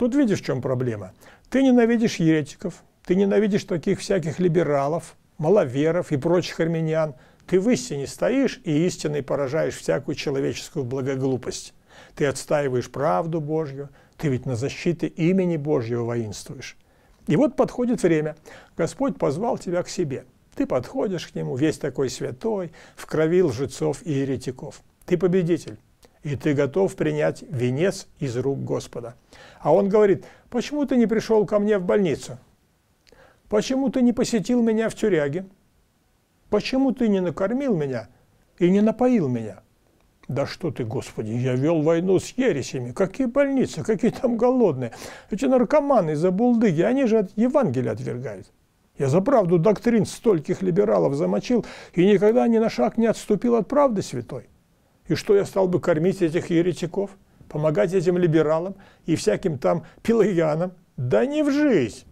Тут видишь, в чем проблема. Ты ненавидишь еретиков, ты ненавидишь таких всяких либералов, маловеров и прочих армянян. Ты в истине стоишь и истиной поражаешь всякую человеческую благоглупость. Ты отстаиваешь правду Божью, ты ведь на защите имени Божьего воинствуешь. И вот подходит время. Господь позвал тебя к себе. Ты подходишь к нему, весь такой святой, в крови лжецов и еретиков. Ты победитель и ты готов принять венец из рук Господа. А он говорит, почему ты не пришел ко мне в больницу? Почему ты не посетил меня в тюряге? Почему ты не накормил меня и не напоил меня? Да что ты, Господи, я вел войну с ересями. Какие больницы, какие там голодные. Эти наркоманы за булдыги, они же от Евангелия отвергают. Я за правду доктрин стольких либералов замочил и никогда ни на шаг не отступил от правды святой. И что я стал бы кормить этих еретиков, помогать этим либералам и всяким там пелагианам? Да не в жизнь!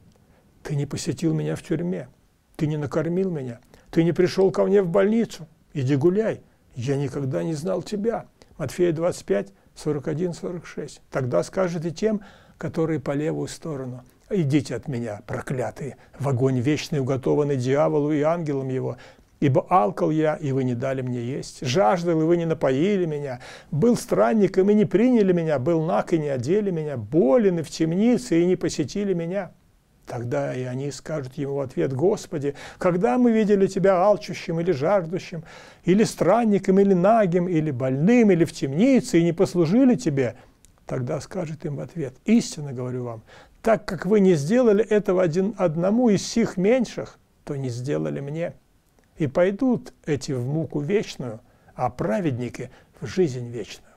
Ты не посетил меня в тюрьме, ты не накормил меня, ты не пришел ко мне в больницу. Иди гуляй, я никогда не знал тебя. Матфея 25, 41, 46. Тогда скажет и тем, которые по левую сторону. «Идите от меня, проклятые, в огонь вечный, уготованный дьяволу и ангелам его, Ибо алкал я, и вы не дали мне есть, жаждал, и вы не напоили меня, был странником, и не приняли меня, был наг, и не одели меня, болен, и в темнице, и не посетили меня». Тогда и они скажут ему в ответ, «Господи, когда мы видели Тебя алчущим или жаждущим, или странником, или нагим, или больным, или в темнице, и не послужили Тебе?» Тогда скажет им в ответ, «Истинно говорю вам, так как вы не сделали этого один, одному из сих меньших, то не сделали мне». И пойдут эти в муку вечную, а праведники в жизнь вечную.